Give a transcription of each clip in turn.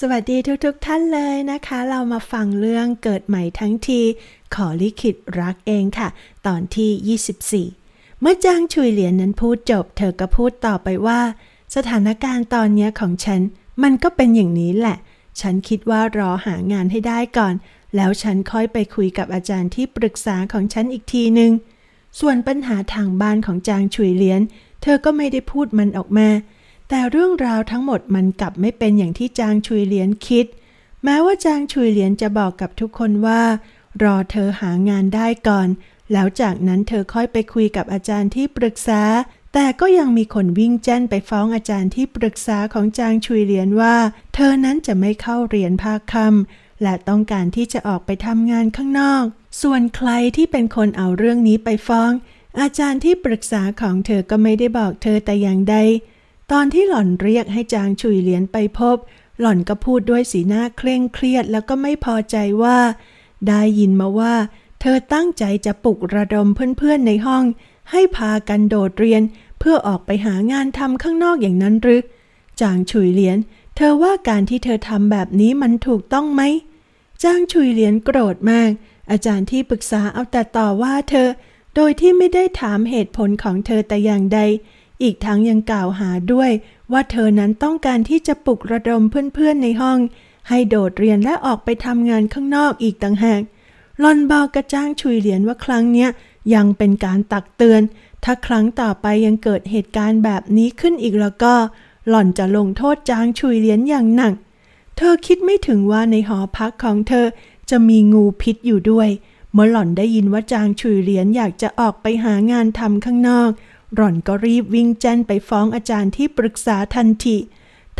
สวัสดีทุกๆทท่านเลยนะคะ เรามาฟังเรื่องเกิดใหม่ทั้งที ขอลิขิตรักเองค่ะ ตอนที่ 24 เมื่อจางชุยเหลียนนั้นพูดจบ เธอก็พูดต่อไปว่า สถานการณ์ตอนนี้ของฉัน มันก็เป็นอย่างนี้แหละ ฉันคิดว่ารอหางานให้ได้ก่อน แล้วฉันค่อยไปคุยกับอาจารย์ที่ปรึกษาของฉันอีกทีหนึง่งส่วนปัญหาทางบ้านของจางชุยเหลียนเธอก็ไม่ได้พูดมันออกมาแต่เรื่องราวทั้งหมดมันกลับไม่เป็นอย่างที่จางชุยเลียนคิด แม้ว่าจางชุยเลียนจะบอกกับทุกคนว่า รอเธอหางานได้ก่อน แล้วจากนั้นเธอค่อยไปคุยกับอาจารย์ที่ปรึกษา แต่ก็ยังมีคนวิ่งแจ้นไปฟ้องอาจารย์ที่ปรึกษาของจางชุยเลียนว่า เธอนั้นจะไม่เข้าเรียนภาคค่ำและต้องการที่จะออกไปทำงานข้างนอก ส่วนใครที่เป็นคนเอาเรื่องนี้ไปฟ้อง อาจารย์ที่ปรึกษาของเธอก็ไม่ได้บอกเธอแต่อย่างใดตอนที่หล่อนเรียกให้จางฉุยเหรียญไปพบ หล่อนก็พูดด้วยสีหน้าเคร่งเครียดแล้วก็ไม่พอใจว่า ได้ยินมาว่า เธอตั้งใจจะปลุกระดมเพื่อนๆในห้อง ให้พากันโดดเรียน เพื่อออกไปหางานทำข้างนอกอย่างนั้นหรือจางฉุยเหรียญเธอว่าการที่เธอทำแบบนี้มันถูกต้องไหมจางฉุยเหรียญโกรธมาก อาจารย์ที่ปรึกษาเอาแต่ต่อว่าเธอ โดยที่ไม่ได้ถามเหตุผลของเธอแต่อย่างใดอีกทั้งยังกล่าวหาด้วยว่าเธอนั้นต้องการที่จะปลุกระดมเพื่อนๆ ในห้อง ให้โดดเรียนและออกไปทำงานข้างนอกอีกต่างหากลอนบอกกระจ้างชุยเหรียญว่าครั้งเนี้ยยังเป็นการตักเตือน ถ้าครั้งต่อไปยังเกิดเหตุการณ์แบบนี้ขึ้นอีกแล้วก็ หล่อนจะลงโทษจางชุยเหรียญอย่างหนัก เธอคิดไม่ถึงว่าในหอพักของเธอจะมีงูพิษอยู่ด้วย เมื่อหล่อนได้ยินว่าจางชุยเหรียญอยากจะออกไปหางานทำข้างนอกหล่อนก็รีบวิ่งแจ้นไปฟ้องอาจารย์ที่ปรึกษาทันที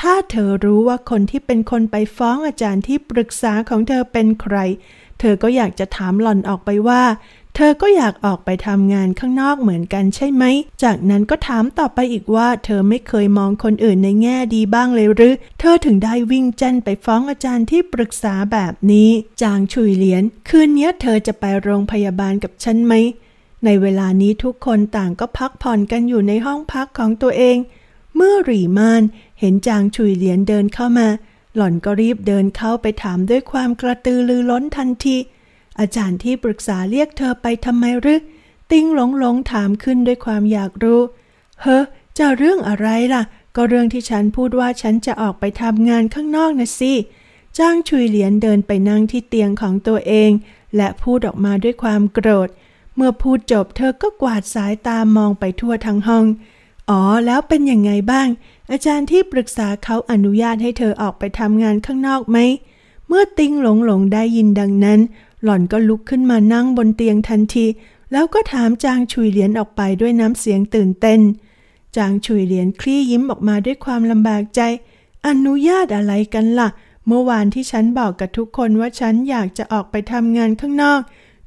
ถ้าเธอรู้ว่าคนที่เป็นคนไปฟ้องอาจารย์ที่ปรึกษาของเธอเป็นใคร เธอก็อยากจะถามหล่อนออกไปว่า เธอก็อยากออกไปทำงานข้างนอกเหมือนกันใช่ไหม จากนั้นก็ถามต่อไปอีกว่า เธอไม่เคยมองคนอื่นในแง่ดีบ้างเลยหรือ เธอถึงได้วิ่งจันไปฟ้องอาจารย์ที่ปรึกษาแบบนี้ จางชุยเหลียนคืนนี้เธอจะไปโรงพยาบาลกับฉันไหมในเวลานี้ทุกคนต่างก็พักผ่อนกันอยู่ในห้องพักของตัวเอง เมื่อหรี่มานเห็นจางชุยเหลียนเดินเข้ามา หล่อนก็รีบเดินเข้าไปถามด้วยความกระตือรือร้นทันที อาจารย์ที่ปรึกษาเรียกเธอไปทำไมรึติ้งหลงหลงถามขึ้นด้วยความอยากรู้ เฮ้อจะเรื่องอะไรล่ะ ก็เรื่องที่ฉันพูดว่าฉันจะออกไปทำงานข้างนอกนะสิจ้างชุยเหลียนเดินไปนั่งที่เตียงของตัวเอง และพูดออกมาด้วยความโกรธเมื่อพูดจบเธอก็กวาดสายตามองไปทั่วทั้งห้อง อ๋อแล้วเป็นยังไงบ้าง อาจารย์ที่ปรึกษาเขาอนุญาตให้เธอออกไปทำงานข้างนอกไหมเมื่อติงหลงหลงได้ยินดังนั้น หล่อนก็ลุกขึ้นมานั่งบนเตียงทันที แล้วก็ถามจางชุยเหรียญออกไปด้วยน้ำเสียงตื่นเต้น จางชุยเหรียญคลี่ยิ้มออกมาด้วยความลำบากใจอนุญาตอะไรกันละ่ะ เมื่อวานที่ฉันบอกกับทุกคนว่าฉันอยากจะออกไปทำงานข้างนอก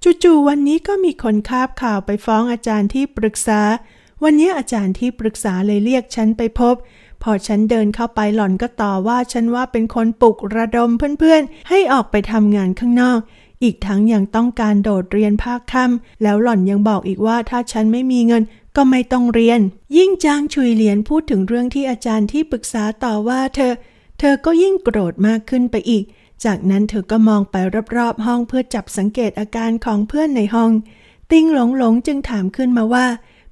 จู่ๆวันนี้ก็มีคนคาบข่าวไปฟ้องอาจารย์ที่ปรึกษา วันนี้อาจารย์ที่ปรึกษาเลยเรียกฉันไปพบ พอฉันเดินเข้าไปหล่อนก็ต่อว่าฉันว่าเป็นคนปลุกระดมเพื่อนๆ ให้ออกไปทำงานข้างนอก อีกทั้งยังต้องการโดดเรียนภาคค่ำแล้วหล่อนยังบอกอีกว่าถ้าฉันไม่มีเงินก็ไม่ต้องเรียน ยิ่งจางชุยเหลียนพูดถึงเรื่องที่อาจารย์ที่ปรึกษาต่อว่าเธอ เธอก็ยิ่งโกรธมากขึ้นไปอีกจากนั้นเธอก็มองไปรอบๆห้องเพื่อจับสังเกตอาการของเพื่อนในห้อง ติ้งหลงหลงจึงถามขึ้นมาว่า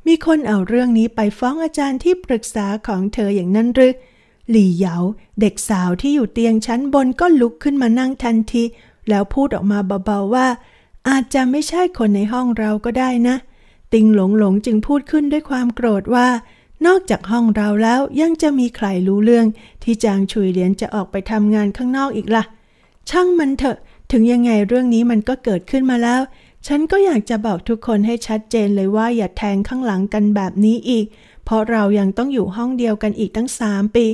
มีคนเอาเรื่องนี้ไปฟ้องอาจารย์ที่ปรึกษาของเธออย่างนั้นหรือหลี่เหยา เด็กสาวที่อยู่เตียงชั้นบนก็ลุกขึ้นมานั่งทันทีแล้วพูดออกมาเบา ๆว่า อาจจะไม่ใช่คนในห้องเราก็ได้นะ ติงหลงหลงจึงพูดขึ้นด้วยความโกรธว่า นอกจากห้องเราแล้วยังจะมีใครรู้เรื่อง ที่จางชุยเหรียญจะออกไปทำงานข้างนอกอีกละ่ะช่างมันเถอะ ถึงยังไงเรื่องนี้มันก็เกิดขึ้นมาแล้ว ฉันก็อยากจะบอกทุกคนให้ชัดเจนเลยว่าอย่าแทงข้างหลังกันแบบนี้อีก เพราะเรายังต้องอยู่ห้องเดียวกันอีกตั้งสามปี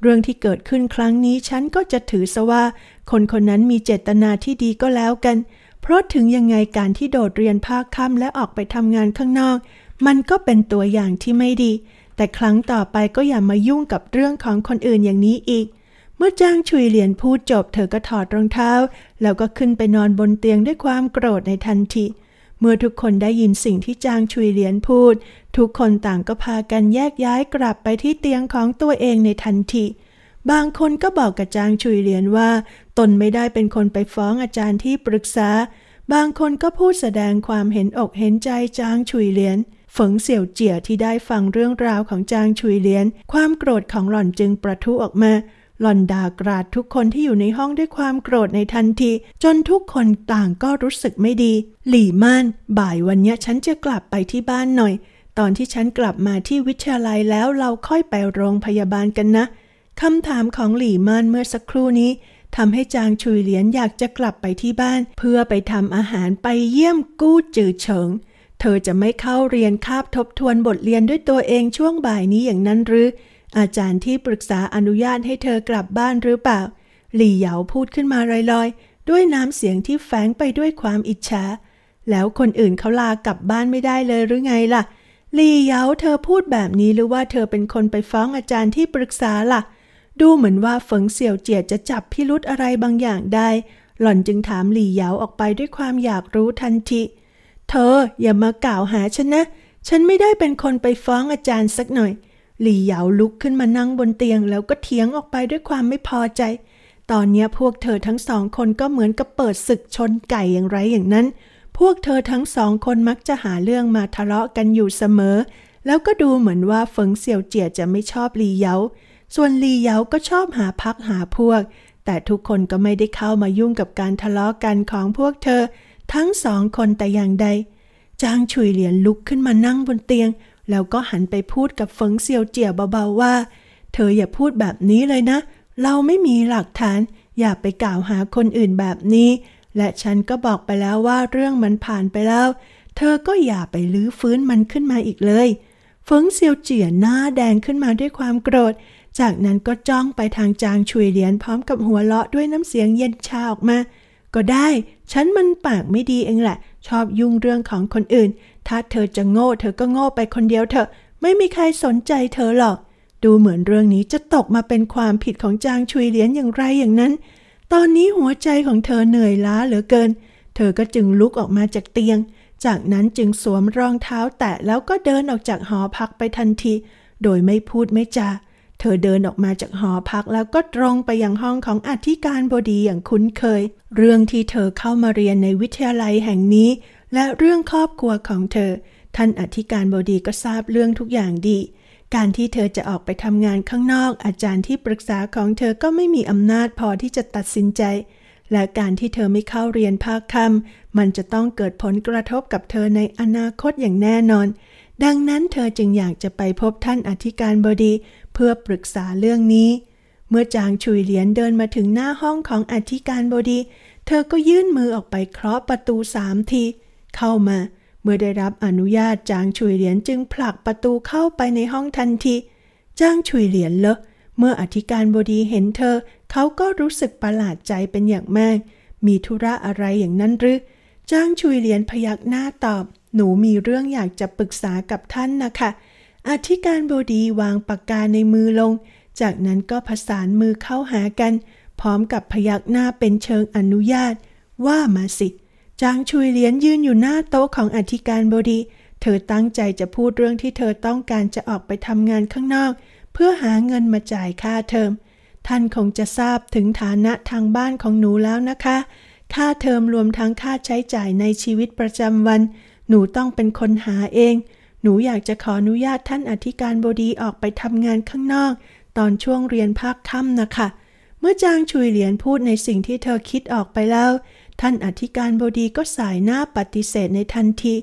เรื่องที่เกิดขึ้นครั้งนี้ฉันก็จะถือซะว่า คนคนนั้นมีเจตนาที่ดีก็แล้วกัน เพราะถึงยังไงการที่โดดเรียนภาคค่ำและออกไปทำงานข้างนอก มันก็เป็นตัวอย่างที่ไม่ดี แต่ครั้งต่อไปก็อย่ามายุ่งกับเรื่องของคนอื่นอย่างนี้อีกเมื่อจางชุยเหลียนพูดจบเธอก็ถอดรองเท้า แล้วก็ขึ้นไปนอนบนเตียงด้วยความโกรธในทันที เมื่อทุกคนได้ยินสิ่งที่จางชุยเหลียนพูด ทุกคนต่างก็พากันแยกย้ายกลับไปที่เตียงของตัวเองในทันที บางคนก็บอกกับจางชุยเหลียนว่า ตนไม่ได้เป็นคนไปฟ้องอาจารย์ที่ปรึกษา บางคนก็พูดแสดงความเห็นอกเห็นใจจางชุยเหลียนฝงเสี่ยวเจี๋ยที่ได้ฟังเรื่องราวของจางชุยเหลียน ความโกรธของหล่อนจึงประทุออกมาหล่อนด่ากราดทุกคนที่อยู่ในห้องด้วยความโกรธในทันที จนทุกคนต่างก็รู้สึกไม่ดี หลี่ม่าน บ่ายวันนี้ฉันจะกลับไปที่บ้านหน่อย ตอนที่ฉันกลับมาที่วิทยาลัยแล้วเราค่อยไปโรงพยาบาลกันนะคำถามของหลี่ม่านเมื่อสักครู่นี้ทำให้จางชุยเหลียนอยากจะกลับไปที่บ้าน เพื่อไปทำอาหารไปเยี่ยมกู้จือเฉิง เธอจะไม่เข้าเรียนคาบทบทวนบทเรียนด้วยตัวเองช่วงบ่ายนี้อย่างนั้นหรืออาจารย์ที่ปรึกษาอนุญาตให้เธอกลับบ้านหรือเปล่า หลี่เหยาพูดขึ้นมาลอยๆ ด้วยน้ำเสียงที่แฝงไปด้วยความอิจฉา แล้วคนอื่นเขาลากลับบ้านไม่ได้เลยหรือไงล่ะ หลี่เหยาเธอพูดแบบนี้หรือว่าเธอเป็นคนไปฟ้องอาจารย์ที่ปรึกษาล่ะ ดูเหมือนว่าฝงเสี่ยวเจียจะจับพิรุธอะไรบางอย่างได้ หล่อนจึงถามหลี่เหยาออกไปด้วยความอยากรู้ทันที เธออย่ามากล่าวหาฉันนะ ฉันไม่ได้เป็นคนไปฟ้องอาจารย์สักหน่อยหลี่เหยาลุกขึ้นมานั่งบนเตียงแล้วก็เถียงออกไปด้วยความไม่พอใจ ตอนนี้พวกเธอทั้งสองคนก็เหมือนกับเปิดศึกชนไก่อย่างไรอย่างนั้น พวกเธอทั้งสองคนมักจะหาเรื่องมาทะเลาะกันอยู่เสมอ แล้วก็ดูเหมือนว่าเฟิงเสี่ยวเจี๋ยจะไม่ชอบหลี่เหยาส่วนหลี่เหยาก็ชอบหาพักหาพวก แต่ทุกคนก็ไม่ได้เข้ามายุ่งกับการทะเลาะกันของพวกเธอ ทั้งสองคนแต่อย่างใด จางฉุยเหลียนลุกขึ้นมานั่งบนเตียงแล้วก็หันไปพูดกับเฟิงเซียวเจี๋ยเบาๆว่า เธออย่าพูดแบบนี้เลยนะ เราไม่มีหลักฐาน อย่าไปกล่าวหาคนอื่นแบบนี้ และฉันก็บอกไปแล้วว่าเรื่องมันผ่านไปแล้ว เธอก็อย่าไปลื้อฟื้นมันขึ้นมาอีกเลยเฟิงเซียวเจี๋ยหน้าแดงขึ้นมาด้วยความโกรธ จากนั้นก็จ้องไปทางจางชุยเหรียญพร้อมกับหัวเราะด้วยน้ำเสียงเย็นชาออกมาก็ได้ ฉันมันปากไม่ดีเองแหละชอบยุ่งเรื่องของคนอื่น ถ้าเธอจะโง่เธอก็โง่ไปคนเดียวเถอะไม่มีใครสนใจเธอหรอก ดูเหมือนเรื่องนี้จะตกมาเป็นความผิดของจางชุยเหลียนอย่างไรอย่างนั้น ตอนนี้หัวใจของเธอเหนื่อยล้าเหลือเกิน เธอก็จึงลุกออกมาจากเตียง จากนั้นจึงสวมรองเท้าแตะแล้วก็เดินออกจากหอพักไปทันที โดยไม่พูดไม่จาเธอเดินออกมาจากหอพักแล้วก็ตรงไปยังห้องของอธิการบดีอย่างคุ้นเคย เรื่องที่เธอเข้ามาเรียนในวิทยาลัยแห่งนี้ และเรื่องครอบครัวของเธอ ท่านอธิการบดีก็ทราบเรื่องทุกอย่างดี การที่เธอจะออกไปทำงานข้างนอก อาจารย์ที่ปรึกษาของเธอก็ไม่มีอำนาจพอที่จะตัดสินใจ และการที่เธอไม่เข้าเรียนภาคค่ำมันจะต้องเกิดผลกระทบกับเธอในอนาคตอย่างแน่นอน ดังนั้นเธอจึงอยากจะไปพบท่านอธิการบดีเพื่อปรึกษาเรื่องนี้ เมื่อจางชุยเหลียนเดินมาถึงหน้าห้องของอธิการบดี เธอก็ยื่นมือออกไปเคาะประตูสามทีเข้ามา เมื่อได้รับอนุญาตจางชุยเหลียนจึงผลักประตูเข้าไปในห้องทันทีจางชุยเหลียนเลอะเมื่ออธิการบดีเห็นเธอ เขาก็รู้สึกประหลาดใจเป็นอย่างมากมีธุระอะไรอย่างนั้นหรือจ้างชุยเหรียญพยักหน้าตอบ หนูมีเรื่องอยากจะปรึกษากับท่านนะคะอธิการบดีวางปากกาในมือลง จากนั้นก็ผสานมือเข้าหากัน พร้อมกับพยักหน้าเป็นเชิงอนุญาต ว่ามาสิ จางชุยเลียนยืนอยู่หน้าโต๊ะของอธิการบดี เธอตั้งใจจะพูดเรื่องที่เธอต้องการจะออกไปทำงานข้างนอก เพื่อหาเงินมาจ่ายค่าเทอม ท่านคงจะทราบถึงฐานะทางบ้านของหนูแล้วนะคะ ค่าเทอมรวมทั้งค่าใช้จ่ายในชีวิตประจำวัน หนูต้องเป็นคนหาเองหนูอยากจะขออนุญาตท่านอธิการบดีออกไปทำงานข้างนอกตอนช่วงเรียนภาคค่ำนะคะเมื่อจางชุยเหรียญพูดในสิ่งที่เธอคิดออกไปแล้ว ท่านอธิการบดีก็สายหน้าปฏิเสธในทันที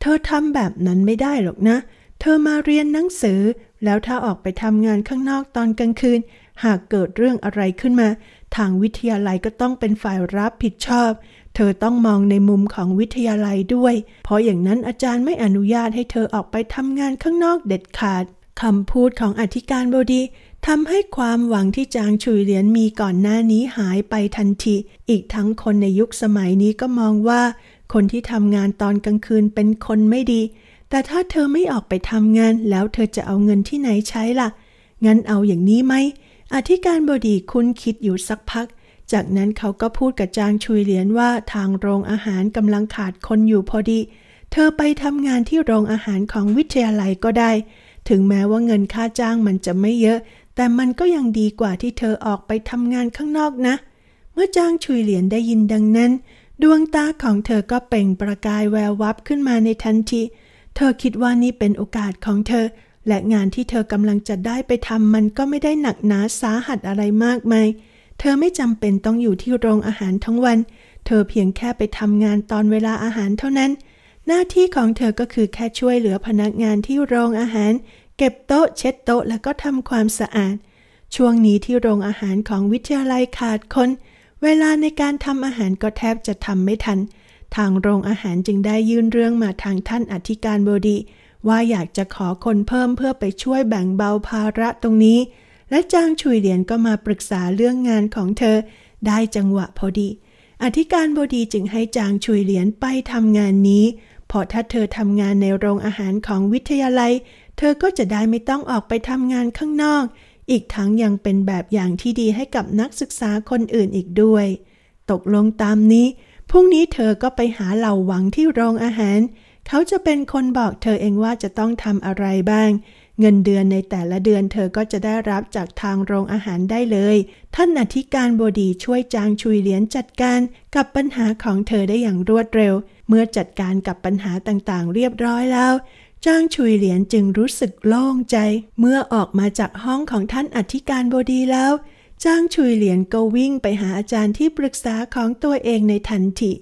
เธอทำแบบนั้นไม่ได้หรอกนะ เธอมาเรียนหนังสือแล้วถ้าออกไปทำงานข้างนอกตอนกลางคืนหากเกิดเรื่องอะไรขึ้นมา ทางวิทยาลัยก็ต้องเป็นฝ่ายรับผิดชอบเธอต้องมองในมุมของวิทยาลัยด้วย เพราะอย่างนั้นอาจารย์ไม่อนุญาตให้เธอออกไปทำงานข้างนอกเด็ดขาด คำพูดของอธิการบดีทำให้ความหวังที่จางชุยเหรียญมีก่อนหน้านี้หายไปทันที อีกทั้งคนในยุคสมัยนี้ก็มองว่าคนที่ทำงานตอนกลางคืนเป็นคนไม่ดี แต่ถ้าเธอไม่ออกไปทำงานแล้วเธอจะเอาเงินที่ไหนใช้ละ่ะ งั้นเอาอย่างนี้ไหม อธิการบดีคุณคิดอยู่สักพักจากนั้นเขาก็พูดกับจางชุยเหลียนว่าทางโรงอาหารกำลังขาดคนอยู่พอดี เธอไปทำงานที่โรงอาหารของวิทยาลัยก็ได้ ถึงแม้ว่าเงินค่าจ้างมันจะไม่เยอะ แต่มันก็ยังดีกว่าที่เธอออกไปทำงานข้างนอกนะ เมื่อจางชุยเหลียนได้ยินดังนั้น ดวงตาของเธอก็เปล่งประกายแวววับขึ้นมาในทันที เธอคิดว่านี่เป็นโอกาสของเธอ และงานที่เธอกำลังจะได้ไปทำมันก็ไม่ได้หนักหนาสาหัสอะไรมากมายเธอไม่จำเป็นต้องอยู่ที่โรงอาหารทั้งวัน เธอเพียงแค่ไปทำงานตอนเวลาอาหารเท่านั้น หน้าที่ของเธอก็คือแค่ช่วยเหลือพนักงานที่โรงอาหาร เก็บโต๊ะเช็ดโต๊ะ แล้วก็ทำความสะอาด ช่วงนี้ที่โรงอาหารของวิทยาลัยขาดคน เวลาในการทำอาหารก็แทบจะทำไม่ทัน ทางโรงอาหารจึงได้ยื่นเรื่องมาทางท่านอธิการบดี ว่าอยากจะขอคนเพิ่มเพื่อไปช่วยแบ่งเบาภาระตรงนี้และจางชุยเหรียญก็มาปรึกษาเรื่องงานของเธอ ได้จังหวะพอดี อธิการบดีจึงให้จางชุยเหรียญไปทำงานนี้ เพราะถ้าเธอทำงานในโรงอาหารของวิทยาลัย เธอก็จะได้ไม่ต้องออกไปทำงานข้างนอก อีกทั้งยังเป็นแบบอย่างที่ดีให้กับนักศึกษาคนอื่นอีกด้วย ตกลงตามนี้ พรุ่งนี้เธอก็ไปหาเหล่าหวังที่โรงอาหาร เขาจะเป็นคนบอกเธอเองว่าจะต้องทำอะไรบ้างเงินเดือนในแต่ละเดือนเธอก็จะได้รับจากทางโรงอาหารได้เลย ท่านอธิการบดีช่วยจางชุยเหรียญจัดการกับปัญหาของเธอได้อย่างรวดเร็ว เมื่อจัดการกับปัญหาต่าง ๆ เรียบร้อยแล้ว จ้างชุยเหรียญจึงรู้สึกโล่งใจ เมื่อออกมาจากห้องของท่านอธิการบดีแล้ว จ้างชุยเหรียญก็วิ่ง ไปหาอาจารย์ที่ปรึกษาของตัวเองในทันที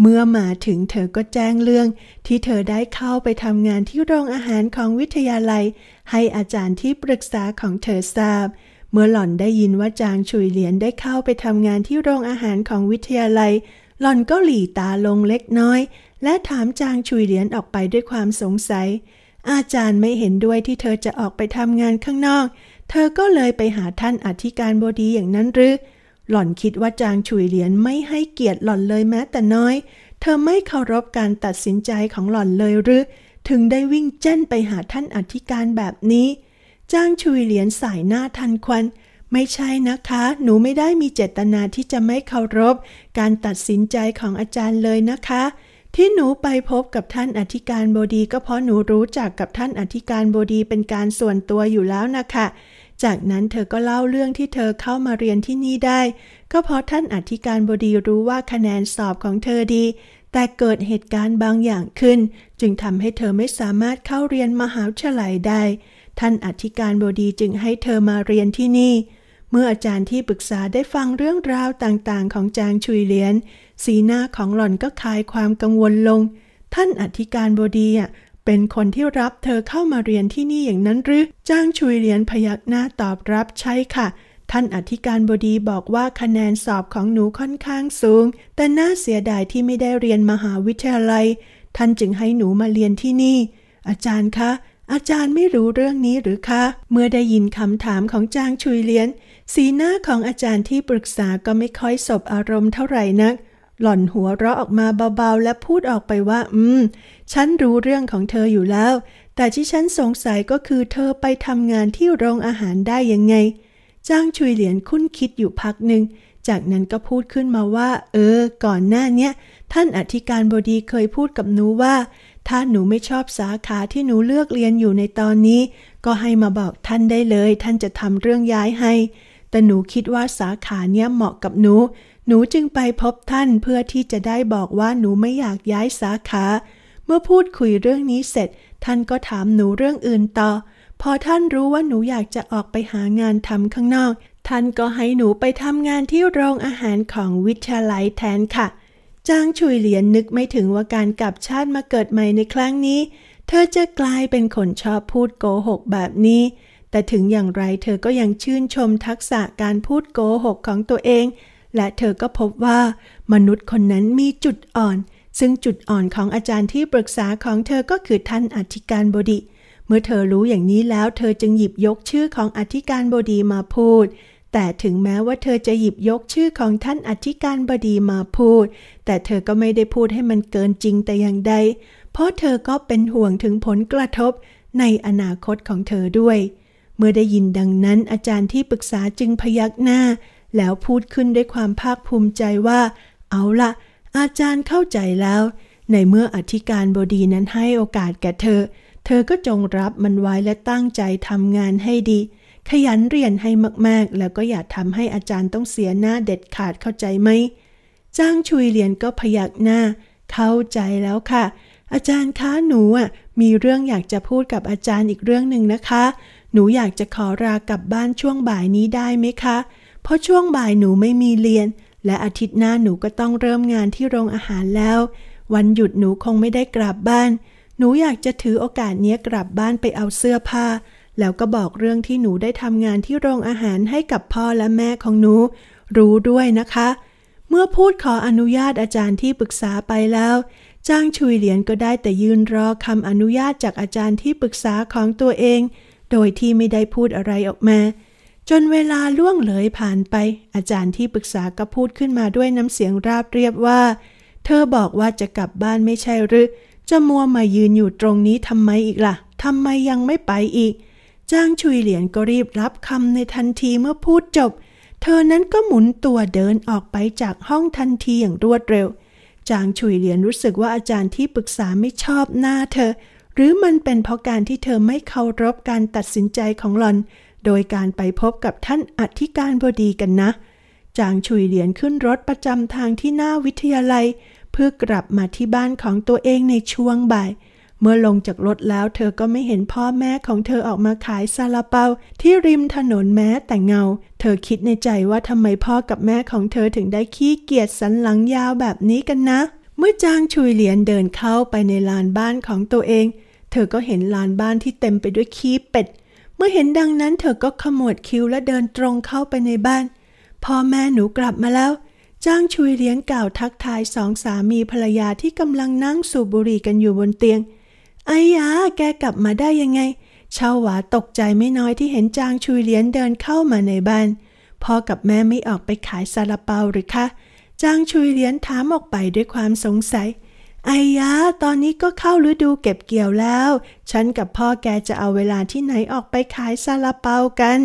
เมื่อมาถึงเธอก็แจ้งเรื่องที่เธอได้เข้าไปทำงานที่โรงอาหารของวิทยาลัย ให้อาจารย์ที่ปรึกษาของเธอทราบ เมื่อหล่อนได้ยินว่าจางชุยเหลียนได้เข้าไปทำงานที่โรงอาหารของวิทยาลัย หล่อนก็หลีตาลงเล็กน้อย และถามจางชุยเหลียนออกไปด้วยความสงสัย อาจารย์ไม่เห็นด้วยที่เธอจะออกไปทำงานข้างนอก เธอก็เลยไปหาท่านอธิการบดีอย่างนั้นหรือหล่อนคิดว่าจางฉุยเหรียญไม่ให้เกียรติหล่อนเลยแม้แต่น้อย เธอไม่เคารพการตัดสินใจของหล่อนเลยหรือ ถึงได้วิ่งเจ้นไปหาท่านอธิการแบบนี้ จางฉุยเหรียญสายหน้าทันควัน ไม่ใช่นะคะ หนูไม่ได้มีเจตนาที่จะไม่เคารพการตัดสินใจของอาจารย์เลยนะคะ ที่หนูไปพบกับท่านอธิการบดีก็เพราะหนูรู้จักกับท่านอธิการบดีเป็นการส่วนตัวอยู่แล้วนะคะจากนั้นเธอก็เล่าเรื่องที่เธอเข้ามาเรียนที่นี่ได้ ก็เพราะท่านอธิการบดีรู้ว่าคะแนนสอบของเธอดี แต่เกิดเหตุการณ์บางอย่างขึ้น จึงทำให้เธอไม่สามารถเข้าเรียนมหาวิทยาลัยได้ท่านอธิการบดีจึงให้เธอมาเรียนที่นี่ เมื่ออาจารย์ที่ปรึกษาได้ฟังเรื่องราวต่างๆ ของจางชุยเลียนสีหน้าของหล่อนก็คลายความกังวลลง ท่านอธิการบดีอ่ะเป็นคนที่รับเธอเข้ามาเรียนที่นี่อย่างนั้นหรือจ้างชุยเหรียญพยักหน้าตอบรับใช่ค่ะ ท่านอธิการบดีบอกว่าคะแนนสอบของหนูค่อนข้างสูง แต่น่าเสียดายที่ไม่ได้เรียนมหาวิทยาลัย ท่านจึงให้หนูมาเรียนที่นี่ อาจารย์คะ อาจารย์ไม่รู้เรื่องนี้หรือคะ เมื่อได้ยินคำถามของจางชุยเลียน สีหน้าของอาจารย์ที่ปรึกษาก็ไม่ค่อยสบอารมณ์เท่าไหร่นักหล่อนหัวเราะออกมาเบาๆและพูดออกไปว่า อืม ฉันรู้เรื่องของเธออยู่แล้ว แต่ที่ฉันสงสัยก็คือเธอไปทำงานที่โรงอาหารได้ยังไงจ้างชุยเหลียนคุ้นคิดอยู่พักหนึ่งจากนั้นก็พูดขึ้นมาว่า เออ ก่อนหน้าเนี้ยท่านอธิการบดีเคยพูดกับหนูว่า ถ้าหนูไม่ชอบสาขาที่หนูเลือกเรียนอยู่ในตอนนี้ ก็ให้มาบอกท่านได้เลย ท่านจะทำเรื่องย้ายให้ แต่หนูคิดว่าสาขาเนี้ยเหมาะกับหนูหนูจึงไปพบท่านเพื่อที่จะได้บอกว่าหนูไม่อยากย้ายสาขา เมื่อพูดคุยเรื่องนี้เสร็จ ท่านก็ถามหนูเรื่องอื่นต่อ พอท่านรู้ว่าหนูอยากจะออกไปหางานทำข้างนอก ท่านก็ให้หนูไปทำงานที่โรงอาหารของวิชาลัยแทนค่ะ จางชุยเหลียนนึกไม่ถึงว่าการกลับชาติมาเกิดใหม่ในครั้งนี้ เธอจะกลายเป็นคนชอบพูดโกหกแบบนี้ แต่ถึงอย่างไรเธอก็ยังชื่นชมทักษะการพูดโกหกของตัวเองและเธอก็พบว่า มนุษย์คนนั้นมีจุดอ่อน ซึ่งจุดอ่อนของอาจารย์ที่ปรึกษาของเธอก็คือท่านอธิการบดี เมื่อเธอรู้อย่างนี้แล้ว เธอจึงหยิบยกชื่อของอธิการบดีมาพูด แต่ถึงแม้ว่าเธอจะหยิบยกชื่อของท่านอธิการบดีมาพูด แต่เธอก็ไม่ได้พูดให้มันเกินจริงแต่อย่างใด เพราะเธอก็เป็นห่วงถึงผลกระทบในอนาคตของเธอด้วย เมื่อได้ยินดังนั้นอาจารย์ที่ปรึกษาจึงพยักหน้าแล้วพูดขึ้นด้วยความภาคภูมิใจว่า เอาละอาจารย์เข้าใจแล้ว ในเมื่ออธิการบดีนั้นให้โอกาสแก่เธอ เธอก็จงรับมันไว้และตั้งใจทำงานให้ดี ขยันเรียนให้ มาก ๆ แล้วก็อย่าทำให้อาจารย์ต้องเสียหน้าเด็ดขาดเข้าใจไหม จ้างชุยเรียนก็พยักหน้า เข้าใจแล้วค่ะ อาจารย์คะหนูอ่ะมีเรื่องอยากจะพูดกับอาจารย์อีกเรื่องหนึ่งนะคะ หนูอยากจะขอรากลับบ้านช่วงบ่ายนี้ได้ไหมคะเพราะช่วงบ่ายหนูไม่มีเรียนและอาทิตย์หน้าหนูก็ต้องเริ่มงานที่โรงอาหารแล้ว วันหยุดหนูคงไม่ได้กลับบ้าน หนูอยากจะถือโอกาสนี้กลับบ้านไปเอาเสื้อผ้า แล้วก็บอกเรื่องที่หนูได้ทำงานที่โรงอาหารให้กับพ่อและแม่ของหนู รู้ด้วยนะคะ เมื่อพูดขออนุญาตอาจารย์ที่ปรึกษาไปแล้ว จ้างชุยเหรียญก็ได้แต่ยืนรอคำอนุญาตจากอาจารย์ที่ปรึกษาของตัวเอง โดยที่ไม่ได้พูดอะไรออกมาจนเวลาล่วงเลยผ่านไป อาจารย์ที่ปรึกษาก็พูดขึ้นมาด้วยน้ำเสียงราบเรียบว่า เธอบอกว่าจะกลับบ้านไม่ใช่หรือจะมัวมายืนอยู่ตรงนี้ทำไมอีกละ่ะทำไมยังไม่ไปอีก จ้างชุยเหลียนก็รีบรับคำในทันทีเมื่อพูดจบ เธอนั้นก็หมุนตัวเดินออกไปจากห้องทันทีอย่างรวดเร็ว จางชุยเหลียนรู้สึกว่าอาจารย์ที่ปรึกษาไม่ชอบหน้าเธอ หรือมันเป็นเพราะการที่เธอไม่เคารพการตัดสินใจของหลอนโดยการไปพบกับท่านอธิการบดีกันนะ จางชุยเหรียญขึ้นรถประจำทางที่หน้าวิทยาลัย เพื่อกลับมาที่บ้านของตัวเองในช่วงบ่าย เมื่อลงจากรถแล้ว เธอก็ไม่เห็นพ่อแม่ของเธอออกมาขายซาลาเปา ที่ริมถนนแม้แต่เงา เธอคิดในใจว่าทำไมพ่อกับแม่ของเธอถึงได้ขี้เกียจสันหลังยาวแบบนี้กันนะ เมื่อจางชุยเหรียญเดินเข้าไปในลานบ้านของตัวเอง เธอก็เห็นลานบ้านที่เต็มไปด้วยขี้เป็ดมื่อเห็นดังนั้นเธอก็ขมวดคิ้วและเดินตรงเข้าไปในบ้าน พ่อแม่หนูกลับมาแล้วจ้างชุยเลี้ยงกล่าวทักทายสองสามีภรรยาที่กำลังนั่งสูบบุหรี่กันอยู่บนเตียง ไอ้ยาแกกลับมาได้ยังไงเชาหวาตกใจไม่น้อยที่เห็นจางชุยเลี้ยนเดินเข้ามาในบ้าน พ่อกับแม่ไม่ออกไปขายซาลาเปาหรือคะจางชุยเลี้ยนถามออกไปด้วยความสงสัยไอ้ยะตอนนี้ก็เข้าฤดูเก็บเกี่ยวแล้ว ฉันกับพ่อแกจะเอาเวลาที่ไหนออกไปขายซาลาเปากัน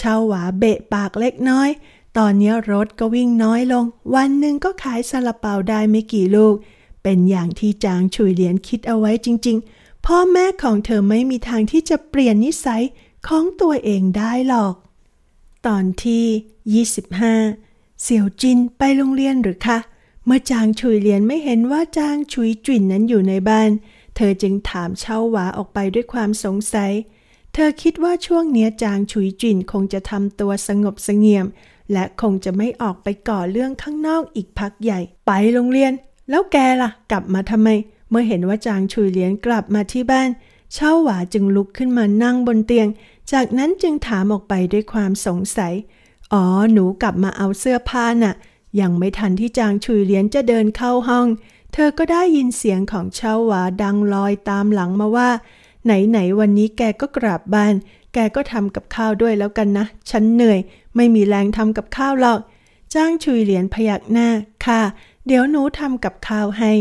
ชาวหวาเบะปากเล็กน้อย ตอนนี้รถก็วิ่งน้อยลง วันหนึ่งก็ขายซาลาเปาได้ไม่กี่ลูก เป็นอย่างที่จางชุยเหรียญคิดเอาไว้จริงๆ พ่อแม่ของเธอไม่มีทางที่จะเปลี่ยนนิสัยของตัวเองได้หรอก ตอนที่ 25เสี่ยวจินไปโรงเรียนหรือคะเมื่อจางฉุยเหรียญไม่เห็นว่าจางฉุยจุ่นนั้นอยู่ในบ้าน เธอจึงถามเช่าหวาออกไปด้วยความสงสัย เธอคิดว่าช่วงเนี้ยจางฉุยจินคงจะทำตัวสงบสงเงียมและคงจะไม่ออกไปก่อเรื่องข้างนอกอีกพักใหญ่ ไปโรงเรียน แล้วแกล่ะ กลับมาทำไมเมื่อเห็นว่าจางฉุยเหรียญกลับมาที่บ้าน เช่าหวาจึงลุกขึ้นมานั่งบนเตียง จากนั้นจึงถามออกไปด้วยความสงสัย อ๋อหนูกลับมาเอาเสื้อผ้าน่ะยังไม่ทันที่จางชุยเลียนจะเดินเข้าห้อง เธอก็ได้ยินเสียงของเชาหวาดังลอยตามหลังมาว่า ไหนๆวันนี้แกก็กลับบ้าน แกก็ทำกับข้าวด้วยแล้วกันนะฉันเหนื่อย ไม่มีแรงทำกับข้าวหรอกจ้างชุยเหรียญพยักหน้าค่ะ เดี๋ยวหนูทำกับข้าวให้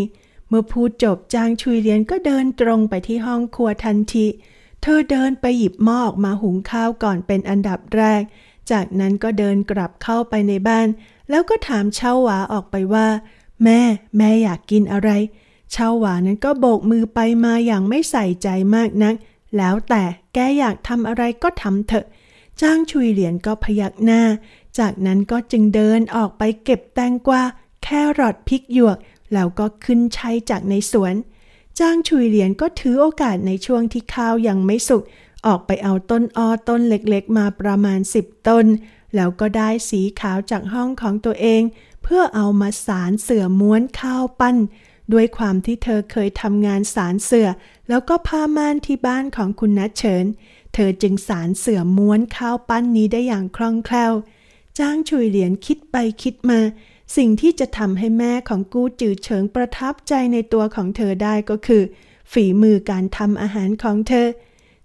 เมื่อพูดจบจางชุยเหรียญก็เดินตรงไปที่ห้องครัวทันทีเธอเดินไปหยิบหม้อออกมาหุงข้าวก่อนเป็นอันดับแรก จากนั้นก็เดินกลับเข้าไปในบ้านแล้วก็ถามเชาหวาออกไปว่า แม่ แม่อยากกินอะไรเชาหวานั้นก็โบกมือไปมาอย่างไม่ใส่ใจมากนักแล้วแต่แกอยากทำอะไรก็ทำเถอะจ้างชุยเหรียญก็พยักหน้า จากนั้นก็จึงเดินออกไปเก็บแตงกวาแครอทพริกหยวก แล้วก็ขึ้นชัยจากในสวนจ้างชุยเหรียญก็ถือโอกาสในช่วงที่ข้าวยังไม่สุกออกไปเอาต้นอ้อต้นเล็กๆ มาประมาณสิบต้นแล้วก็ได้สีขาวจากห้องของตัวเอง เพื่อเอามาสารเสื่อม้วนข้าวปั้น ด้วยความที่เธอเคยทำงานสารเสื่อแล้วก็พาม่านที่บ้านของคุณนัทเฉิน เธอจึงสารเสื่อม้วนข้าวปั้นนี้ได้อย่างคล่องแคล่วจ้างชุยเหรียญคิดไปคิดมา สิ่งที่จะทำให้แม่ของกู้จือเฉิงประทับใจในตัวของเธอได้ก็คือ ฝีมือการทำอาหารของเธอ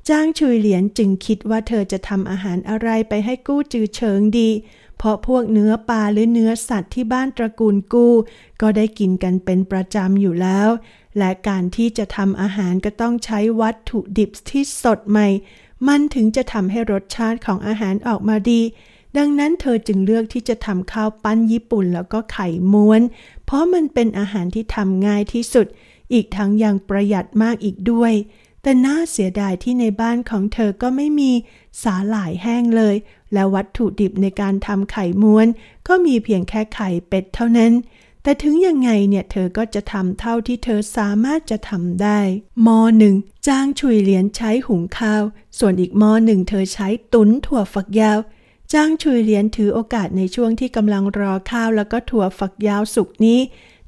จ้างชุยเหลียนจึงคิดว่าเธอจะทำอาหารอะไรไปให้กู้จือเฉิงดี เพราะพวกเนื้อปลาหรือเนื้อสัตว์ที่บ้านตระกูลกู้ก็ได้กินกันเป็นประจำอยู่แล้ว และการที่จะทำอาหารก็ต้องใช้วัตถุดิบที่สดใหม่ มันถึงจะทำให้รสชาติของอาหารออกมาดี ดังนั้นเธอจึงเลือกที่จะทำข้าวปั้นญี่ปุ่นแล้วก็ไข่ม้วน เพราะมันเป็นอาหารที่ทำง่ายที่สุด อีกทั้งยังประหยัดมากอีกด้วยแต่น่าเสียดายที่ในบ้านของเธอก็ไม่มีสาหร่ายแห้งเลย และวัตถุดิบในการทำไข่ม้วนก็มีเพียงแค่ไข่เป็ดเท่านั้น แต่ถึงยังไงเนี่ยเธอก็จะทำเท่าที่เธอสามารถจะทำได้มอหนึ่งจ้างชุยเหรียญใช้หุงข้าว ส่วนอีกมอหนึ่งเธอใช้ตุนถั่วฝักยาวจ้างชุยเหรียญถือโอกาสในช่วงที่กำลังรอข้าวแล้วก็ถั่วฝักยาวสุกนี้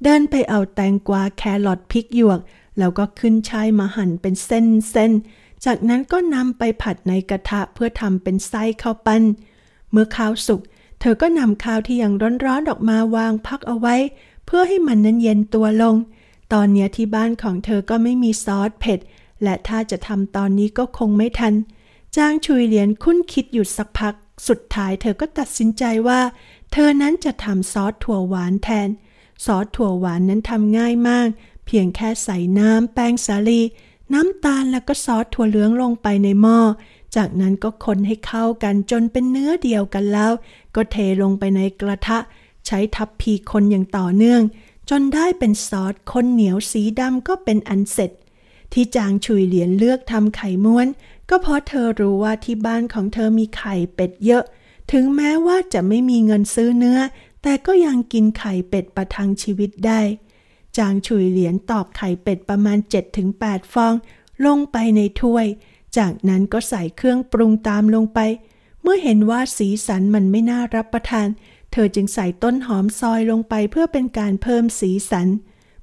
เดินไปเอาแตงกวาแครอทพริกหยวกแล้วก็ขึ้นช่ายมาหั่นเป็นเส้น ๆ จากนั้นก็นำไปผัดในกระทะเพื่อทำเป็นไส้ข้าวปั้น เมื่อข้าวสุกเธอก็นำข้าวที่ยังร้อนๆออกมาวางพักเอาไว้ เพื่อให้มันนั้นเย็นตัวลง ตอนนี้ที่บ้านของเธอก็ไม่มีซอสเผ็ด และถ้าจะทำตอนนี้ก็คงไม่ทัน จางชุยเหรียญคุ้นคิดอยู่สักพัก สุดท้ายเธอก็ตัดสินใจว่า เธอนั้นจะทำซอสถั่วหวานแทน ซอสถั่วหวานนั้นทำง่ายมากเพียงแค่ใส่น้ำแป้งสาลี น้ำตาลแล้วก็ซอสถั่วเหลืองลงไปในหม้อ จากนั้นก็คนให้เข้ากันจนเป็นเนื้อเดียวกันแล้วก็เทลงไปในกระทะ ใช้ทับพีคนอย่างต่อเนื่อง จนได้เป็นซอสข้นเหนียวสีดำก็เป็นอันเสร็จ ที่จางชุยเหรียญเลือกทำไข่ม้วน ก็เพราะเธอรู้ว่าที่บ้านของเธอมีไข่เป็ดเยอะ ถึงแม้ว่าจะไม่มีเงินซื้อเนื้อ แต่ก็ยังกินไข่เป็ดประทังชีวิตได้จางฉุยเหรียญตอกไข่เป็ดประมาณ 7-8 ฟอง ลงไปในถ้วย จากนั้นก็ใส่เครื่องปรุงตามลงไป เมื่อเห็นว่าสีสันมันไม่น่ารับประทาน เธอจึงใส่ต้นหอมซอยลงไปเพื่อเป็นการเพิ่มสีสัน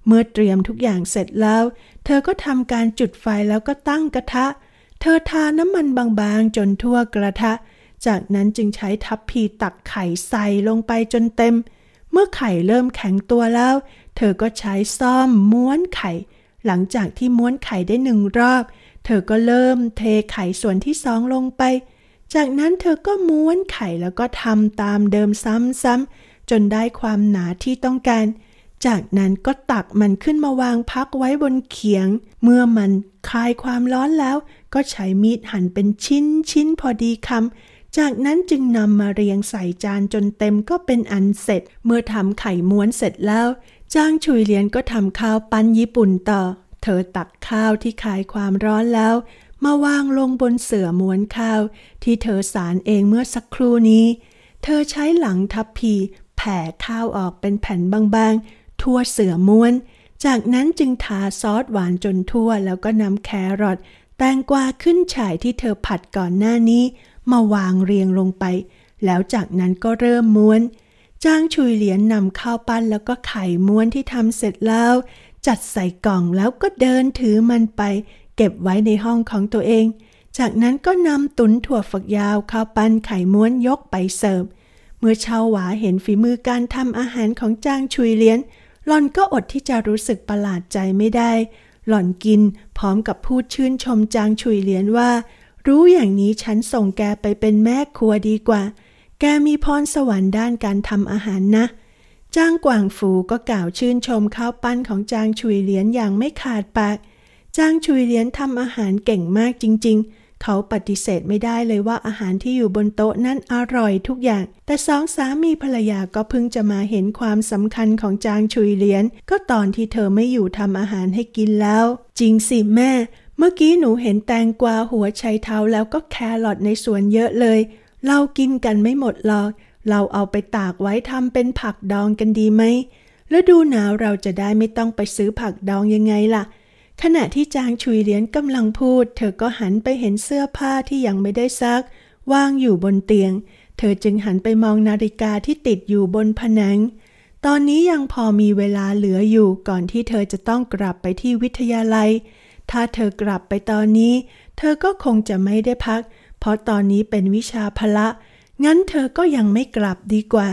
เมื่อเตรียมทุกอย่างเสร็จแล้ว เธอก็ทำการจุดไฟแล้วก็ตั้งกระทะ เธอทาน้ำมันบางๆจนทั่วกระทะ จากนั้นจึงใช้ทัพพีตักไข่ใส่ลงไปจนเต็ม เมื่อไข่เริ่มแข็งตัวแล้วเธอก็ใช้ซ่อมม้วนไข่ หลังจากที่ม้วนไข่ได้หนึ่งรอบ เธอก็เริ่มเทไข่ส่วนที่สองลงไป จากนั้นเธอก็ม้วนไข่แล้วก็ทำตามเดิมซ้ำๆ จนได้ความหนาที่ต้องการ จากนั้นก็ตักมันขึ้นมาวางพักไว้บนเขียง เมื่อมันคลายความร้อนแล้ว ก็ใช้มีดหั่นเป็นชิ้นชิ้นพอดีคำจากนั้นจึงนำมาเรียงใส่จานจนเต็มก็เป็นอันเสร็จ เมื่อทำไข่ม้วนเสร็จแล้วจ้างชุยเลียนก็ทำข้าวปั้นญี่ปุ่นต่อ เธอตักข้าวที่ขายความร้อนแล้วมาวางลงบนเสื่อม้วนข้าว ที่เธอสารเองเมื่อสักครู่นี้ เธอใช้หลังทับพี แผ่ข้าวออกเป็นแผ่นบางๆ ทั่วเสื่อม้วน จากนั้นจึงทาซอสหวานจนทั่วแล้วก็นำแครอทแตงกวาขึ้นฉ่ายที่เธอผัดก่อนหน้านี้ มาวางเรียงลงไป แล้วจากนั้นก็เริ่มม้วนจ้างชุยเหลียนนำข้าวปั้นแล้วก็ไข่ม้วนที่ทำเสร็จแล้ว จัดใส่กล่องแล้วก็เดินถือมันไป เก็บไว้ในห้องของตัวเอง จากนั้นก็นำตุนถั่วฝักยาว ข้าวปั้นไข่ม้วนยกไปเสิร์ฟ เมื่อชาวหวาเห็นฝีมือการทำอาหารของจ้างชุยเลียนหล่อนก็อดที่จะรู้สึกประหลาดใจไม่ได้ หล่อนกินพร้อมกับพูดชื่นชมจางชุยเลียนว่า รู้อย่างนี้ฉันส่งแกไปเป็นแม่ครัวดีกว่าแกมีพรสวรรค์ด้านการทำอาหารนะจางกวางฝูก็กล่าวชื่นชมข้าวปั้นของจางชุยเหลียนอย่างไม่ขาดปากจางชุยเหลียนทำอาหารเก่งมากจริงๆ เขาปฏิเสธไม่ได้เลยว่าอาหารที่อยู่บนโต๊ะนั้นอร่อยทุกอย่าง แต่สองสามีภรรยาก็เพิ่งจะมาเห็นความสำคัญของจางชุยเหลียน ก็ตอนที่เธอไม่อยู่ทำอาหารให้กินแล้ว จริงสิแม่ เมื่อกี้หนูเห็นแตงกวาหัวไชเท้าแล้วก็แครอทในสวนเยอะเลยเรากินกันไม่หมดหรอก เราเอาไปตากไว้ทำเป็นผักดองกันดีไหม แล้วดูหนาวเราจะได้ไม่ต้องไปซื้อผักดองยังไงล่ะ ขณะที่จางชุยเลียนกำลังพูด เธอก็หันไปเห็นเสื้อผ้าที่ยังไม่ได้ซักวางอยู่บนเตียง เธอจึงหันไปมองนาฬิกาที่ติดอยู่บนผนัง ตอนนี้ยังพอมีเวลาเหลืออยู่ก่อนที่เธอจะต้องกลับไปที่วิทยาลัย ถ้าเธอกลับไปตอนนี้ เธอก็คงจะไม่ได้พักเพราะตอนนี้เป็นวิชาพละ งั้นเธอก็ยังไม่กลับดีกว่า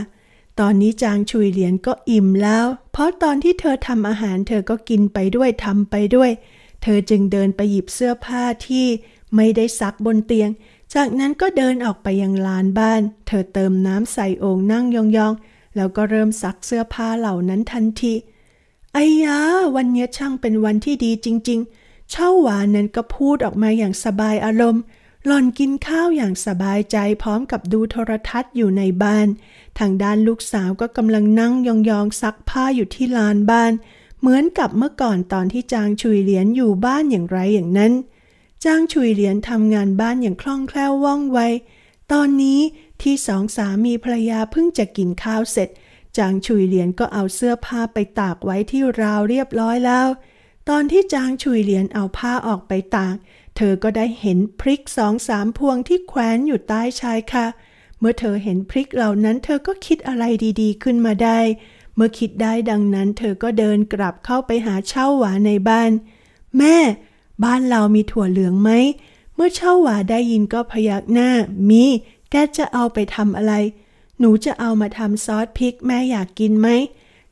ตอนนี้จางชุยเหลียนก็อิ่มแล้ว เพราะตอนที่เธอทำอาหารเธอก็กินไปด้วยทำไปด้วย เธอจึงเดินไปหยิบเสื้อผ้าที่ไม่ได้ซักบนเตียง จากนั้นก็เดินออกไปยังลานบ้าน เธอเติมน้ำใส่โอ่งนั่งยองๆ แล้วก็เริ่มซักเสื้อผ้าเหล่านั้นทันทีไอ้ยา วันนี้ช่างเป็นวันที่ดีจริงๆ เช่าหวานนั้นก็พูดออกมาอย่างสบายอารมณ์หล่อนกินข้าวอย่างสบายใจพร้อมกับดูโทรทัศน์อยู่ในบ้าน ทางด้านลูกสาวก็กำลังนั่งยองๆซักผ้าอยู่ที่ลานบ้าน เหมือนกับเมื่อก่อนตอนที่จางชุยเหรียญอยู่บ้านอย่างไรอย่างนั้นจางชุยเหรียญทำงานบ้านอย่างคล่องแคล่วว่องไวตอนนี้ที่สองสามีภรรยาเพิ่งจะกินข้าวเสร็จ จางชุยเหรียญก็เอาเสื้อผ้าไปตากไว้ที่ราวเรียบร้อยแล้ว ตอนที่จางชุยเหรียญเอาผ้าออกไปตากเธอก็ได้เห็นพริกสองสามพวงที่แขวนอยู่ใต้ชายคาเมื่อเธอเห็นพริกเหล่านั้น เธอก็คิดอะไรดีๆ ขึ้นมาได้ เมื่อคิดได้ดังนั้นเธอก็เดินกลับเข้าไปหาเช่าหวาในบ้าน แม่ บ้านเรามีถั่วเหลืองไหมเมื่อเช่าหวาได้ยินก็พยักหน้ามีแกจะเอาไปทำอะไร หนูจะเอามาทำซอสพริกแม่อยากกินไหม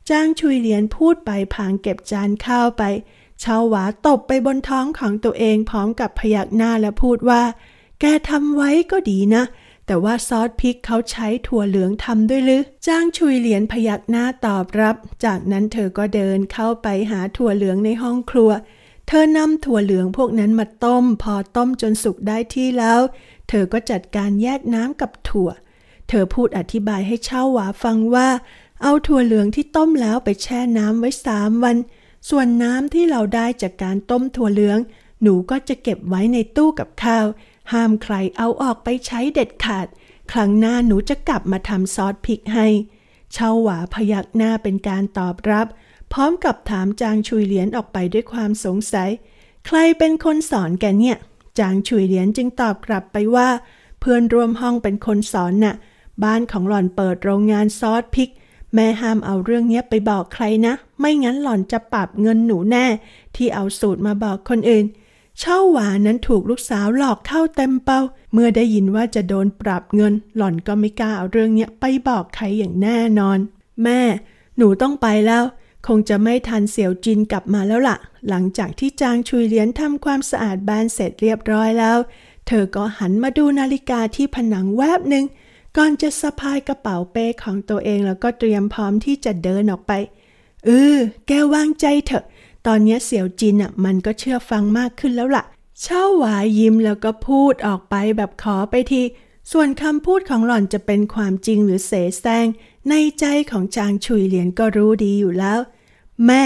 จ้างชุยเหรียญพูดไปพางเก็บจานข้าวไปชาวหวาตบไปบนท้องของตัวเองพร้อมกับพยักหน้าและพูดว่า แกทำไว้ก็ดีนะ แต่ว่าซอสพริกเขาใช้ถั่วเหลืองทำด้วยหรือจ้างชุยเหรียญพยักหน้าตอบรับ จากนั้นเธอก็เดินเข้าไปหาถั่วเหลืองในห้องครัว เธอนำถั่วเหลืองพวกนั้นมาต้มพอต้มจนสุกได้ที่แล้ว เธอก็จัดการแยกน้ำกับถั่ว เธอพูดอธิบายให้เช่าหวาฟังว่า เอาถั่วเหลืองที่ต้มแล้วไปแช่น้ำไว้สามวันเส่วนน้ำที่เราได้จากการต้มถั่วเหลือง หนูก็จะเก็บไว้ในตู้กับข้าว ห้ามใครเอาออกไปใช้เด็ดขาด ครั้งหน้าหนูจะกลับมาทำซอสพริกให้ เชาหวาพยักหน้าเป็นการตอบรับ พร้อมกับถามจางชุยเหรียญออกไปด้วยความสงสัย ใครเป็นคนสอนแกเนี่ย จางชุยเหรียญจึงตอบกลับไปว่า เพื่อนร่วมห้องเป็นคนสอนนะ่ะบ้านของหล่อนเปิดโรงงานซอสพริก แม่ห้ามเอาเรื่องเนี้ยไปบอกใครนะไม่งั้นหล่อนจะปรับเงินหนูแน่ ที่เอาสูตรมาบอกคนอื่นเช่าหวานนั้นถูกลูกสาวหลอกเข้าเต็มเป้าเมื่อได้ยินว่าจะโดนปรับเงิน หล่อนก็ไม่กล้าเอาเรื่องเนี้ยไปบอกใครอย่างแน่นอน แม่ หนูต้องไปแล้ว คงจะไม่ทันเสี่ยวจินกลับมาแล้วละ่ะ หลังจากที่จางชุยเลียนทำความสะอาดบ้านเสร็จเรียบร้อยแล้ว เธอก็หันมาดูนาฬิกาที่ผนังแวบหนึ่งก่อนจะสะพายกระเป๋าเป้ของตัวเองแล้วก็เตรียมพร้อมที่จะเดินออกไปเออ แกวางใจเถอะ ตอนนี้เสี่ยวจินอ่ะ มันก็เชื่อฟังมากขึ้นแล้วละ่ะเช่าหวายยิ้มแล้วก็พูดออกไปแบบขอไปที ส่วนคำพูดของหล่อนจะเป็นความจริงหรือเสแสร้งในใจของจางฉุยเหรียญก็รู้ดีอยู่แล้ว แม่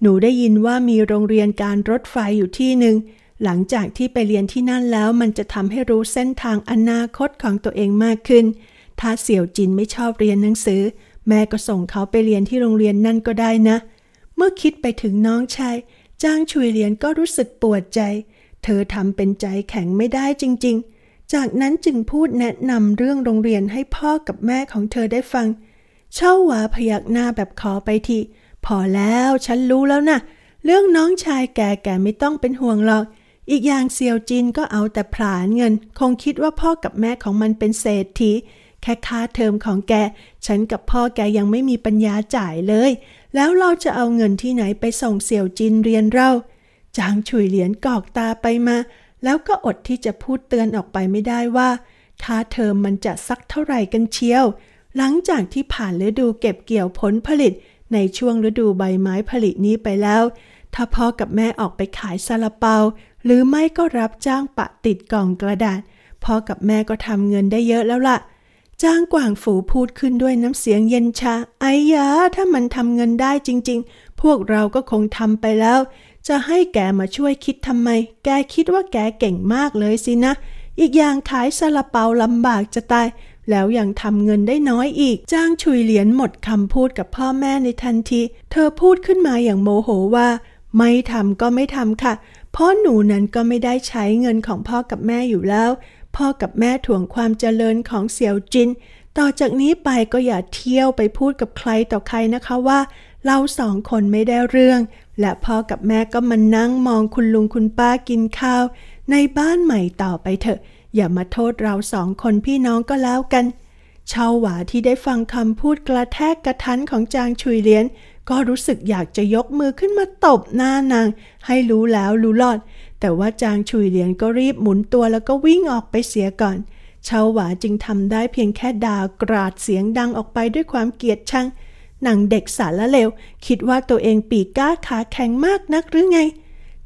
หนูได้ยินว่ามีโรงเรียนการรถไฟอยู่ที่หนึ่ง หลังจากที่ไปเรียนที่นั่นแล้ว มันจะทำให้รู้เส้นทางอนาคตของตัวเองมากขึ้น ถ้าเสี่ยวจินไม่ชอบเรียนหนังสือแม่ก็ส่งเขาไปเรียนที่โรงเรียนนั่นก็ได้นะ เมื่อคิดไปถึงน้องชายจ้างช่วยเรียนก็รู้สึกปวดใจ เธอทำเป็นใจแข็งไม่ได้จริงๆ จากนั้นจึงพูดแนะนำเรื่องโรงเรียนให้พ่อกับแม่ของเธอได้ฟังเช่าหวาพยักหน้าแบบขอไปทีพอแล้ว ฉันรู้แล้วนะเรื่องน้องชายแก่แกไม่ต้องเป็นห่วงหรอก อีกอย่างเซียวจินก็เอาแต่ผลาญเงิน คงคิดว่าพ่อกับแม่ของมันเป็นเศรษฐีแค่ค่าเทอมของแก ฉันกับพ่อแกยังไม่มีปัญญาจ่ายเลย แล้วเราจะเอาเงินที่ไหนไปส่งเสี่ยวจินเรียนเราจางฉุยเหรียญกอกตาไปมา แล้วก็อดที่จะพูดเตือนออกไปไม่ได้ว่าค่าเทอมมันจะสักเท่าไหร่กันเชียว หลังจากที่ผ่านฤดูเก็บเกี่ยวผลผลิตในช่วงฤดูใบไม้ผลิตนี้ไปแล้ว ถ้าพ่อกับแม่ออกไปขายซาลาเปา หรือไม่ก็รับจ้างปะติดกล่องกระดาษ พ่อกับแม่ก็ทำเงินได้เยอะแล้วละ่ะจ้างกวางฝูพูดขึ้นด้วยน้ำเสียงเย็นชา ไอ้ยาถ้ามันทำเงินได้จริงๆ พวกเราก็คงทำไปแล้ว จะให้แกมาช่วยคิดทำไม แกคิดว่าแกเก่งมากเลยสินะ อีกอย่างขายซาลาเปาลำบากจะตาย แล้วยังทำเงินได้น้อยอีก จ้างชุยเหรียญหมดคำพูดกับพ่อแม่ในทันที เธอพูดขึ้นมาอย่างโมโหว่า ไม่ทำก็ไม่ทำค่ะเพราะหนูนั้นก็ไม่ได้ใช้เงินของพ่อกับแม่อยู่แล้วพ่อกับแม่ถ่วงความเจริญของเสี่ยวจิน ต่อจากนี้ไปก็อย่าเที่ยวไปพูดกับใครต่อใครนะคะว่าเราสองคนไม่ได้เรื่อง และพ่อกับแม่ก็มานั่งมองคุณลุงคุณป้ากินข้าวในบ้านใหม่ต่อไปเถอะ อย่ามาโทษเราสองคนพี่น้องก็แล้วกันชาวหวาที่ได้ฟังคำพูดกระแทกกระทันของจางชุยเลียนก็รู้สึกอยากจะยกมือขึ้นมาตบหน้านาง ให้รู้แล้วรู้รอดแต่ว่าจางชุยเหลียนก็รีบหมุนตัวแล้วก็วิ่งออกไปเสียก่อนชาวหวาจึงทำได้เพียงแค่ด่ากราดเสียงดังออกไปด้วยความเกลียดชังหนังเด็กสารละเลวคิดว่าตัวเองปีกก้าขาแข็งมากนักหรือไง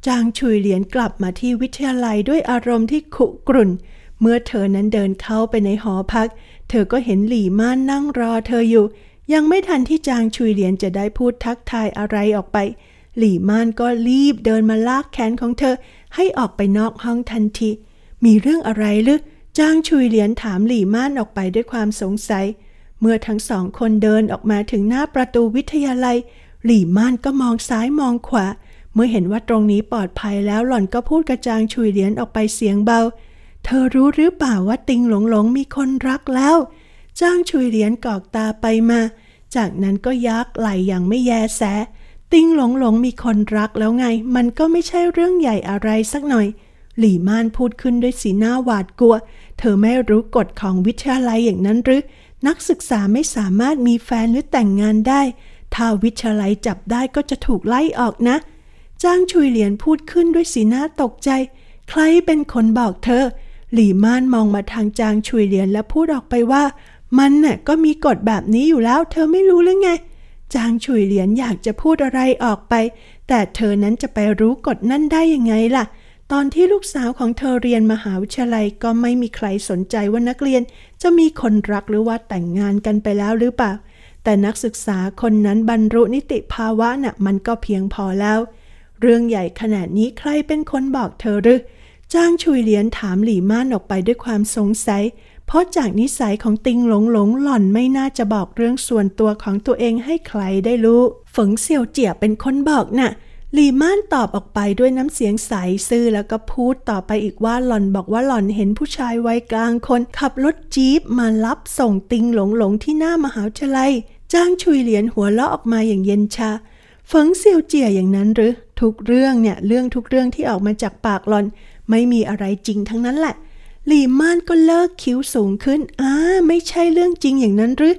จางชุยเหลียนกลับมาที่วิทยาลัยด้วยอารมณ์ที่ขุกรุ่นเมื่อเธอนั้นเดินเข้าไปในหอพัก เธอก็เห็นหลี่ม่านนั่งรอเธออยู่ ยังไม่ทันที่จางชุยเหลียนจะได้พูดทักทายอะไรออกไป หลี่ม่านก็รีบเดินมาลากแขนของเธอให้ออกไปนอกห้องทันที มีเรื่องอะไรหรือจางชุยเหลียนถามหลี่ม่านออกไปด้วยความสงสัย เมื่อทั้งสองคนเดินออกมาถึงหน้าประตูวิทยาลัย หลี่ม่านก็มองซ้ายมองขวา เมื่อเห็นว่าตรงนี้ปลอดภัยแล้วหล่อนก็พูดกระจางชุยเหลียนออกไปเสียงเบา เธอรู้หรือเปล่าว่าติงหลงหลงมีคนรักแล้ว จ้างชุยเหลียนกอกตาไปมา จากนั้นก็ยักไหลอย่างไม่แยแสติ้งหลงหลงมีคนรักแล้วไง มันก็ไม่ใช่เรื่องใหญ่อะไรสักหน่อย หลี่ม่านพูดขึ้นด้วยสีหน้าหวาดกลัว เธอไม่รู้กฎของวิทยาลัยอย่างนั้นหรือ นักศึกษาไม่สามารถมีแฟนหรือแต่งงานได้ ถ้าวิทยาลัยจับได้ก็จะถูกไล่ออกนะจ้างชุยเหลียนพูดขึ้นด้วยสีหน้าตกใจ ใครเป็นคนบอกเธอ หลี่ม่านมองมาทางจางชุยเหลียนและพูดออกไปว่า มันน่ะก็มีกฎแบบนี้อยู่แล้วเธอไม่รู้หรือไงจางฉุยเหรียญอยากจะพูดอะไรออกไป แต่เธอนั้นจะไปรู้กฎนั่นได้ยังไงล่ะ ตอนที่ลูกสาวของเธอเรียนมหาวิทยาลัยก็ไม่มีใครสนใจว่านักเรียนจะมีคนรักหรือว่าแต่งงานกันไปแล้วหรือเปล่า แต่นักศึกษาคนนั้นบรรลุนิติภาวะนะ่ะ มันก็เพียงพอแล้ว เรื่องใหญ่ขนาดนี้ใครเป็นคนบอกเธอหรือจางชุยเหรียญถามหลี่ม่านออกไปด้วยความสงสัยเพราะจากนิสัยของติงหลงหลงหล่อนไม่น่าจะบอกเรื่องส่วนตัวของตัวเองให้ใครได้รู้ฝงเซียวเจี๋ยเป็นคนบอกนะ่ะลีม่านตอบออกไปด้วยน้ำเสียงใสซื่อแล้วก็พูดต่อไปอีกว่าหล่อนบอกว่าหล่อนเห็นผู้ชายวัยกลางคน ขับรถจี๊ปมารับส่งติงหลงหลงที่หน้ามหาวิทยาลัยจ้างชุยเหรียญหัวเลาะออกมาอย่างเย็นชาฝงเซียวเจี๋ยอย่างนั้นหรือทุกเรื่องเนี่ยเรื่องทุกเรื่องที่ออกมาจากปากหล่อนไม่มีอะไรจริงทั้งนั้นแหละหลี่ม่านก็เลิกคิ้วสูงขึ้น อ้า ไม่ใช่เรื่องจริงอย่างนั้นหรือ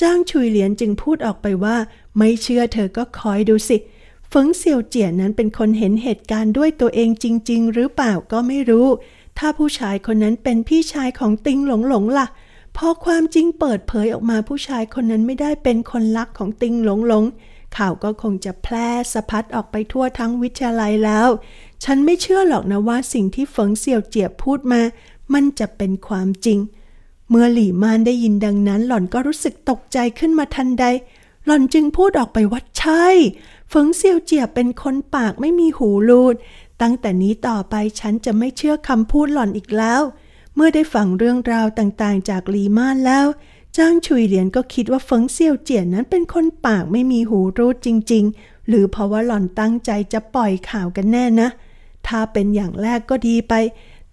จ้างชุยเหลียนจึงพูดออกไปว่า ไม่เชื่อเธอก็คอยดูสิฝงเสี่ยวเจี๋ยนั้นเป็นคนเห็นเหตุการณ์ด้วยตัวเองจริงๆ หรือเปล่าก็ไม่รู้ ถ้าผู้ชายคนนั้นเป็นพี่ชายของติงหลงหลงล่ะพอความจริงเปิดเผยออกมาผู้ชายคนนั้นไม่ได้เป็นคนรักของติงหลงหลงข่าวก็คงจะแพร่สะพัดออกไปทั่วทั้งวิทยาลัยแล้ว ฉันไม่เชื่อหรอกนะว่าสิ่งที่ฝงเสี่ยวเจียพูดมามันจะเป็นความจริง เมื่อหลี่มานได้ยินดังนั้นหล่อนก็รู้สึกตกใจขึ้นมาทันใด หล่อนจึงพูดออกไปว่าใช่ฝงเซียวเจียเป็นคนปากไม่มีหูรูด ตั้งแต่นี้ต่อไปฉันจะไม่เชื่อคำพูดหล่อนอีกแล้ว เมื่อได้ฟังเรื่องราวต่างๆจากหลี่มานแล้ว จ้างชุยเหรียนก็คิดว่าเฟิงเซียวเจียนั้นเป็นคนปากไม่มีหูรูดจริง ๆ หรือเพราะว่าหล่อนตั้งใจจะปล่อยข่าวกันแน่นะ ถ้าเป็นอย่างแรกก็ดีไป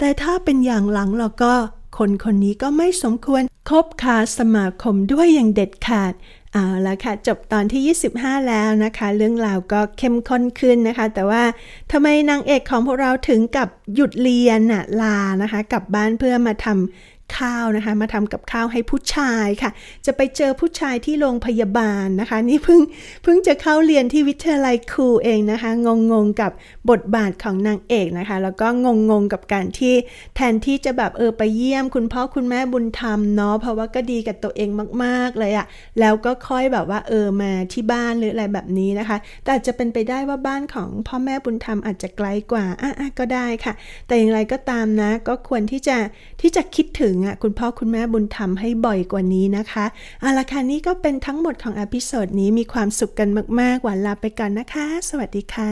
แต่ถ้าเป็นอย่างหลังเราก็คนคนนี้ก็ไม่สมควรคบคาสมาคมด้วยอย่างเด็ดขาดเอาละค่ะจบตอนที่ 25 แล้วนะคะเรื่องราวก็เข้มข้นขึ้นนะคะ แต่ว่าทำไไมนางเอกของพวกเราถึงกับหยุดเรียนน่ะลานะคะกลับบ้านเพื่อมาทำข้าวนะคะมาทำกับข้าวให้ผู้ชายค่ะ จะไปเจอผู้ชายที่โรงพยาบาลนะคะนี่เพิ่งเพิ่งจะเข้าเรียนที่วิทยาลัยครูเองนะคะงงงกับบทบาทของนางเอกนะคะ แล้วก็งงงกับการที่แทนที่จะแบบเออไปเยี่ยม คุณพ่อคุณแม่บุญธรรมเนาะเพราะว่าก็ดีกับตัวเองมากๆเลยอะแล้วก็ค่อยแบบว่าเออมาที่บ้านหรืออะไรแบบนี้นะคะ แต่จะเป็นไปได้ว่าบ้านของพ่อแม่บุญธรรมอาจจะไกลกว่าอ่ะก็ได้ค่ะ แต่อย่างไรก็ตามนะ ก็ควรที่จะที่จะคิดถึงงอ่ะคุณพ่อคุณแม่บุญธรรมให้บ่อยกว่านี้นะคะเอาละค่ะนี่ก็เป็นทั้งหมดของอพิโซดนี้มีความสุขกันมาก ๆ หวานลาไปก่อนนะคะ สวัสดีค่ะ